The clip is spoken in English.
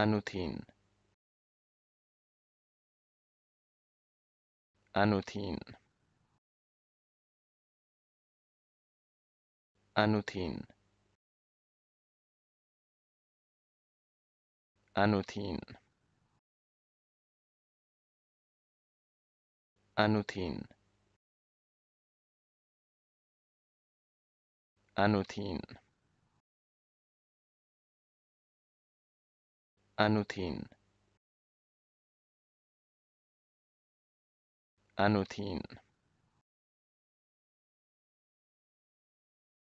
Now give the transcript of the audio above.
Anutin Anutin Anutin Anutin Anutin Anutin Anutin Anutin